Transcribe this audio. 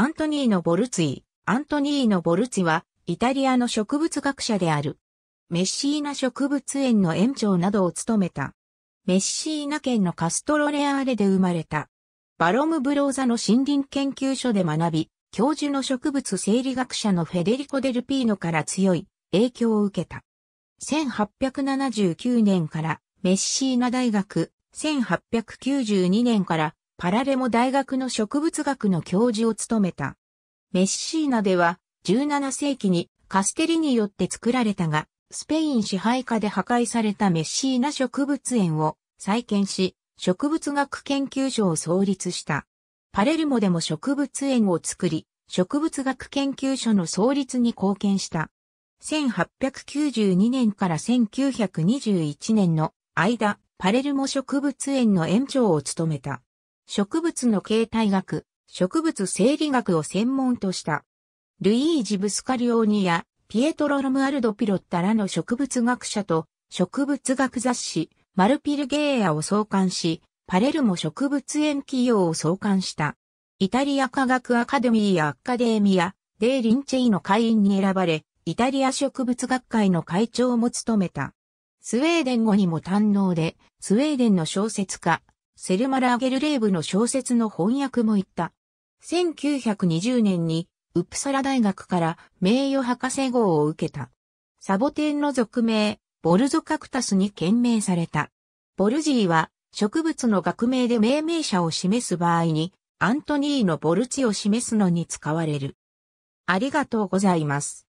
アントニーノ・ボルツィ。アントニーノ・ボルツィは、イタリアの植物学者である。メッシーナ植物園の園長などを務めた。メッシーナ県のカストロレアーレで生まれた。バロムブローザの森林研究所で学び、教授の植物生理学者のフェデリコ・デルピーノから強い影響を受けた。1879年からメッシーナ大学、1892年からパラレモ大学の植物学の教授を務めた。メッシーナでは17世紀にカステリによって作られたが、スペイン支配下で破壊されたメッシーナ植物園を再建し、植物学研究所を創立した。パレルモでも植物園を作り、植物学研究所の創立に貢献した。1892年から1921年の間、パレルモ植物園の園長を務めた。植物の形態学、植物生理学を専門とした。ルイージ・ブスカリオーニやピエトロ・ロムアルド・ピロッタらの植物学者と植物学雑誌マルピルゲーアを創刊し、パレルモ植物園企業を創刊した。イタリア科学アカデミーやアカデミア、デー・リンチェイの会員に選ばれ、イタリア植物学会の会長も務めた。スウェーデン語にも堪能で、スウェーデンの小説家、セルマ・ラゲルレーブの小説の翻訳も行った。1920年に、ウプサラ大学から名誉博士号を受けた。サボテンの俗名、ボルゾカクタスに懸命された。ボルジーは、植物の学名で命名者を示す場合に、アントニーのボルチを示すのに使われる。ありがとうございます。